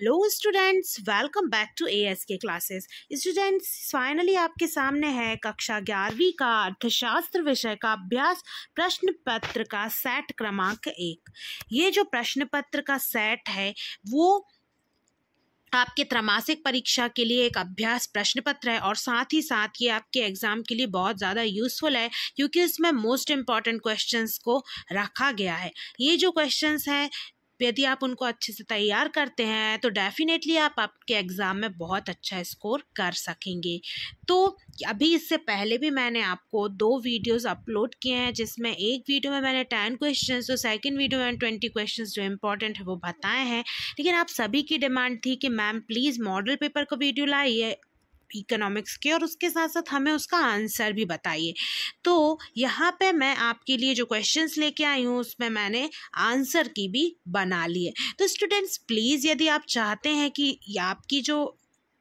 hello students welcome back to A S K classes students finally आपके सामने है कक्षा ग्यारहवीं का अर्थशास्त्र विषय का अभ्यास प्रश्न पत्र का सेट क्रमांक एक ये जो प्रश्न पत्र का सेट है वो आपके त्रमासिक परीक्षा के लिए एक अभ्यास प्रश्न पत्र है और साथ ही साथ ये आपके एग्ज़ाम के लिए बहुत ज़्यादा यूज़फुल है क्योंकि इसमें मोस्ट इम्पॉर्टेंट क्वेश्चंस को रखा गया है ये जो क्वेश्चंस हैं यदि आप उनको अच्छे से तैयार करते हैं तो डेफिनेटली आप आपके एग्ज़ाम में बहुत अच्छा स्कोर कर सकेंगे तो अभी इससे पहले भी मैंने आपको दो वीडियोस अपलोड किए हैं जिसमें एक वीडियो में मैंने टेन क्वेश्चंस तो सेकंड वीडियो में ट्वेंटी क्वेश्चंस जो इम्पोर्टेंट है वो बताए हैं लेकिन आप सभी की डिमांड थी कि मैम प्लीज़ मॉडल पेपर का वीडियो लाइए इकोनॉमिक्स के और उसके साथ साथ हमें उसका आंसर भी बताइए तो यहाँ पे मैं आपके लिए जो क्वेश्चंस लेके आई हूँ उसमें मैंने आंसर की भी बना ली है तो स्टूडेंट्स प्लीज़ यदि आप चाहते हैं कि आपकी जो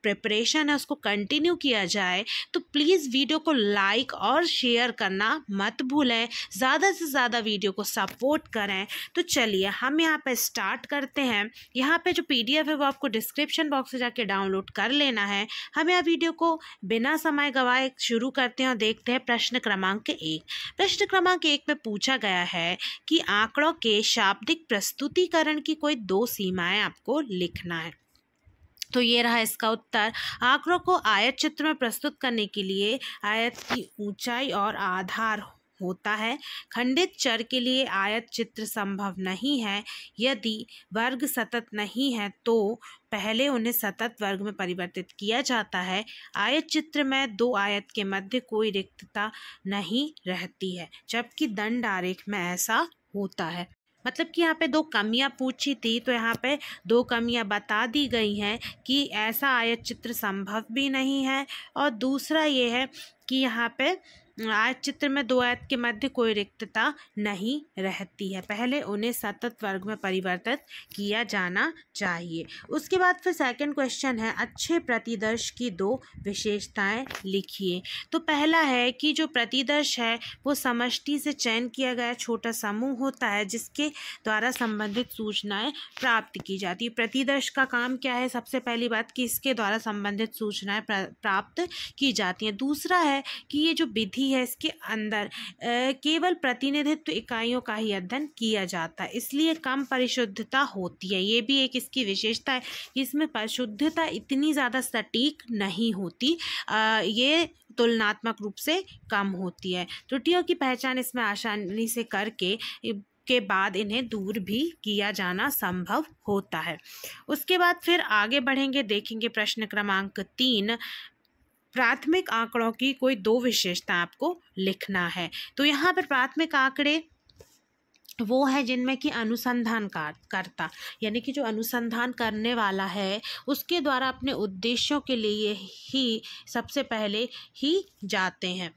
प्रिपरेशन है उसको कंटिन्यू किया जाए तो प्लीज़ वीडियो को लाइक और शेयर करना मत भूलें ज़्यादा से ज़्यादा वीडियो को सपोर्ट करें तो चलिए हम यहाँ पर स्टार्ट करते हैं यहाँ पे जो पीडीएफ है वो आपको डिस्क्रिप्शन बॉक्स में जाके डाउनलोड कर लेना है हम यहाँ वीडियो को बिना समय गवाए शुरू करते हैं और देखते हैं प्रश्न क्रमांक एक प्रश्न क्रमांक एक में पूछा गया है कि आंकड़ों के शाब्दिक प्रस्तुतिकरण की कोई दो सीमाएं आपको लिखना है तो ये रहा इसका उत्तर आंकड़ों को आयत चित्र में प्रस्तुत करने के लिए आयत की ऊंचाई और आधार होता है खंडित चर के लिए आयत चित्र संभव नहीं है यदि वर्ग सतत नहीं है तो पहले उन्हें सतत वर्ग में परिवर्तित किया जाता है आयत चित्र में दो आयत के मध्य कोई रिक्तता नहीं रहती है जबकि दंड आरेख में ऐसा होता है मतलब कि यहाँ पे दो कमियाँ पूछी थी तो यहाँ पे दो कमियाँ बता दी गई हैं कि ऐसा आयत चित्र संभव भी नहीं है और दूसरा ये है कि यहाँ पे आज चित्र में दो आयत के मध्य कोई रिक्तता नहीं रहती है पहले उन्हें सतत वर्ग में परिवर्तित किया जाना चाहिए उसके बाद फिर सेकंड क्वेश्चन है अच्छे प्रतिदर्श की दो विशेषताएं लिखिए तो पहला है कि जो प्रतिदर्श है वो समष्टि से चयन किया गया छोटा समूह होता है जिसके द्वारा संबंधित सूचनाएं प्राप्त की जाती है प्रतिदर्श का काम क्या है सबसे पहली बात कि इसके द्वारा संबंधित सूचनाएँ प्राप्त की जाती हैं दूसरा है है कि ये जो विधि है इसके अंदर केवल प्रतिनिधित्व इकाइयों का ही अध्ययन किया जाता है इसलिए कम परिशुद्धता होती है ये भी एक इसकी विशेषता है कि इसमें परिशुद्धता इतनी ज़्यादा सटीक नहीं होती आ, ये तुलनात्मक रूप से कम होती है त्रुटियों की पहचान इसमें आसानी से करके के बाद इन्हें दूर भी किया जाना संभव होता है उसके बाद फिर आगे बढ़ेंगे देखेंगे प्रश्न क्रमांक तीन प्राथमिक आंकड़ों की कोई दो विशेषता आपको लिखना है तो यहाँ पर प्राथमिक आंकड़े वो है जिनमें कि अनुसंधान करता यानी कि जो अनुसंधान करने वाला है उसके द्वारा अपने उद्देश्यों के लिए ही सबसे पहले ही जाते हैं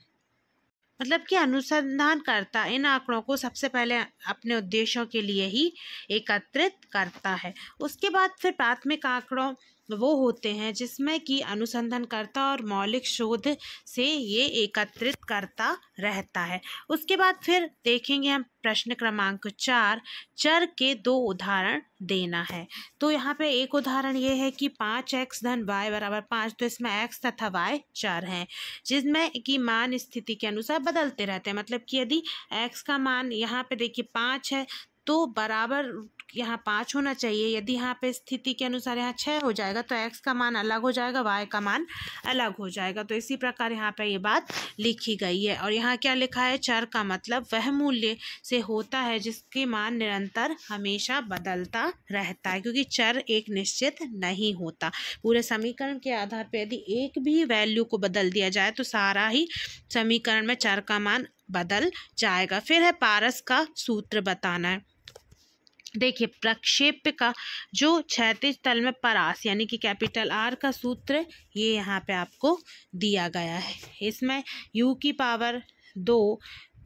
मतलब कि अनुसंधान करता इन आंकड़ों को सबसे पहले अपने उद्देश्यों के लिए ही एकत्रित करता है उसके बाद फिर प्राथमिक आंकड़ों वो होते हैं जिसमें कि अनुसंधानकर्ता और मौलिक शोध से ये एकत्रित करता रहता है उसके बाद फिर देखेंगे हम प्रश्न क्रमांक चार चर के दो उदाहरण देना है तो यहाँ पे एक उदाहरण ये है कि पाँच एक्स धन वाई बराबर पाँच तो इसमें एक्स तथा वाई चर हैं जिसमें कि मान स्थिति के अनुसार बदलते रहते हैं मतलब कि यदि एक्स का मान यहाँ पे देखिए पाँच है तो बराबर यहाँ पाँच होना चाहिए यदि यहाँ पे स्थिति के अनुसार यहाँ छः हो जाएगा तो एक्स का मान अलग हो जाएगा वाई का मान अलग हो जाएगा तो इसी प्रकार यहाँ पे ये यह बात लिखी गई है और यहाँ क्या लिखा है चर का मतलब वह मूल्य से होता है जिसके मान निरंतर हमेशा बदलता रहता है क्योंकि चर एक निश्चित नहीं होता पूरे समीकरण के आधार पर यदि एक भी वैल्यू को बदल दिया जाए तो सारा ही समीकरण में चर का मान बदल जाएगा फिर है पारस का सूत्र बताना है देखिए प्रक्षेप्य का जो क्षैतिज तल में परास यानी कि कैपिटल आर का सूत्र ये यहाँ पे आपको दिया गया है इसमें यू की पावर दो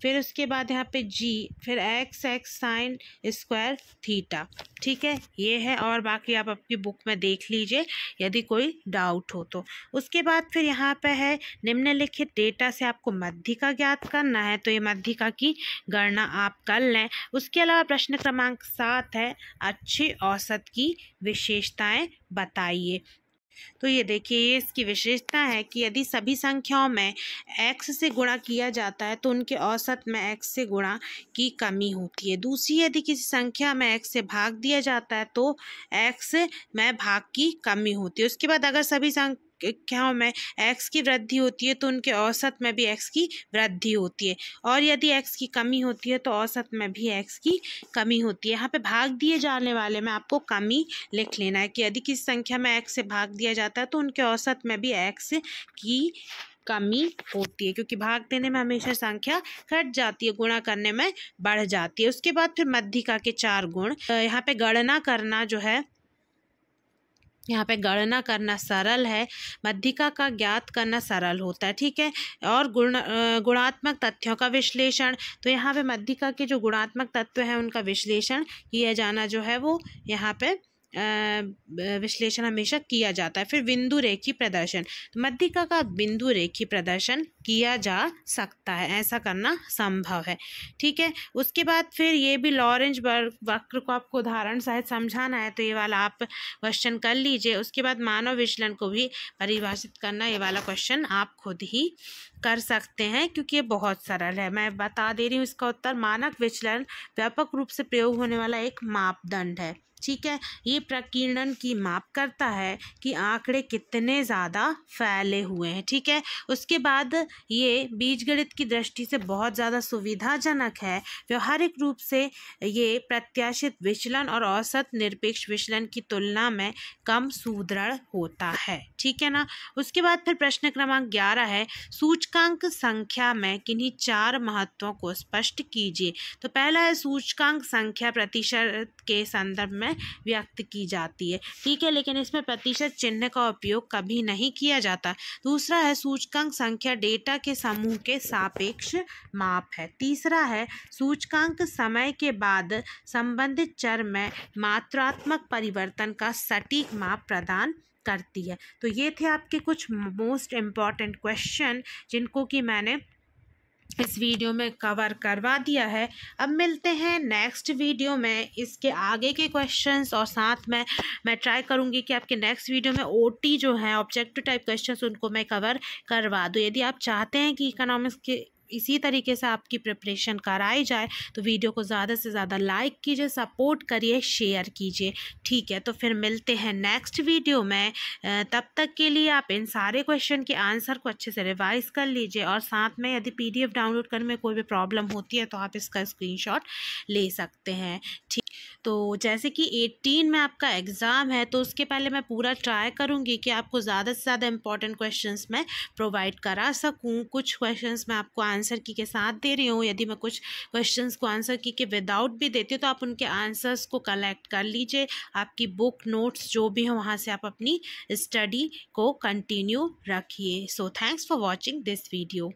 फिर उसके बाद यहाँ पे जी फिर x x sine square theta ठीक है ये है और बाकी आप आपकी बुक में देख लीजिए यदि कोई डाउट हो तो उसके बाद फिर यहाँ पे है निम्नलिखित डेटा से आपको मध्यिका ज्ञात करना है तो ये मध्यिका की गणना आप कर लें उसके अलावा प्रश्न क्रमांक सात है अच्छी औसत की विशेषताएं बताइए तो ये देखिए ये इसकी विशेषता है कि यदि सभी संख्याओं में x से गुणा किया जाता है तो उनके औसत में x से गुणा की कमी होती है दूसरी यदि किसी संख्या में x से भाग दिया जाता है तो x में भाग की कमी होती है उसके बाद अगर सभी संख्या क्या में एक्स की वृद्धि होती है तो उनके औसत में भी एक्स की वृद्धि होती है और यदि एक्स की कमी होती है तो औसत में भी एक्स की कमी होती है यहाँ पे भाग दिए जाने वाले में आपको कमी लिख लेना है कि यदि किसी संख्या में एक्स से भाग दिया जाता है तो उनके औसत में भी एक्स की कमी होती है क्योंकि भाग देने में हमेशा संख्या घट जाती है गुणा करने में बढ़ जाती है उसके बाद फिर मध्यिका के चार गुण यहाँ पे गणना करना जो है यहाँ पे गणना करना सरल है मध्यिका का ज्ञात करना सरल होता है ठीक है और गुण गुणात्मक तथ्यों का विश्लेषण तो यहाँ पे मध्यिका के जो गुणात्मक तत्व हैं उनका विश्लेषण किया जाना जो है वो यहाँ पे विश्लेषण हमेशा किया जाता है फिर बिंदु रेखी प्रदर्शन मध्यिका का बिंदु रेखी प्रदर्शन किया जा सकता है ऐसा करना संभव है ठीक है उसके बाद फिर ये भी लॉरेंज वक्र को आपको उदाहरण शायद समझाना है तो ये वाला आप क्वेश्चन कर लीजिए उसके बाद मानव विचलन को भी परिभाषित करना ये वाला क्वेश्चन आप खुद ही कर सकते हैं क्योंकि ये बहुत सरल है मैं बता दे रही हूँ इसका उत्तर मानक विचलन व्यापक रूप से प्रयोग होने वाला एक मापदंड है ठीक है ये प्रकीर्णन की माप करता है कि आंकड़े कितने ज़्यादा फैले हुए हैं ठीक है उसके बाद ये बीजगणित की दृष्टि से बहुत ज़्यादा सुविधाजनक है व्यवहारिक रूप से ये प्रत्याशित विचलन और औसत निरपेक्ष विचलन की तुलना में कम सुदृढ़ होता है ठीक है ना उसके बाद फिर प्रश्न क्रमांक ग्यारह है सूचकांक संख्या में किन्हीं चार महत्वों को स्पष्ट कीजिए तो पहला है सूचकांक संख्या प्रतिशत के संदर्भ में भावनाएं व्यक्त की जाती है ठीक है लेकिन इसमें प्रतिशत चिन्ह का उपयोग कभी नहीं किया जाता दूसरा है सूचकांक संख्या डेटा के समूह के सापेक्ष माप है तीसरा है सूचकांक समय के बाद संबंधित चर में मात्रात्मक परिवर्तन का सटीक माप प्रदान करती है तो ये थे आपके कुछ मोस्ट इम्पॉर्टेंट क्वेश्चन जिनको कि मैंने इस वीडियो में कवर करवा दिया है अब मिलते हैं नेक्स्ट वीडियो में इसके आगे के क्वेश्चंस और साथ में मैं ट्राई करूँगी कि आपके नेक्स्ट वीडियो में ओटी जो है ऑब्जेक्टिव टाइप क्वेश्चंस उनको मैं कवर करवा दूँ यदि आप चाहते हैं कि इकोनॉमिक्स के इसी तरीके से आपकी प्रिपरेशन कराई जाए तो वीडियो को ज़्यादा से ज़्यादा लाइक कीजिए सपोर्ट करिए शेयर कीजिए ठीक है तो फिर मिलते हैं नेक्स्ट वीडियो में तब तक के लिए आप इन सारे क्वेश्चन के आंसर को अच्छे से रिवाइज़ कर लीजिए और साथ में यदि पी डाउनलोड करने में कोई भी प्रॉब्लम होती है तो आप इसका स्क्रीनशॉट ले सकते हैं ठीक तो जैसे कि 18 में आपका एग्ज़ाम है तो उसके पहले मैं पूरा ट्राई करूँगी कि आपको ज़्यादा से ज़्यादा इंपॉर्टेंट क्वेश्चन मैं प्रोवाइड करा सकूँ कुछ क्वेश्चन मैं आपको आंसर आंसर की के साथ दे रही हूँ यदि मैं कुछ क्वेश्चंस को आंसर की के विदाउट भी देती हूँ तो आप उनके आंसर्स को कलेक्ट कर लीजिए आपकी बुक नोट्स जो भी हैं वहाँ से आप अपनी स्टडी को कंटिन्यू रखिए so thanks for watching this video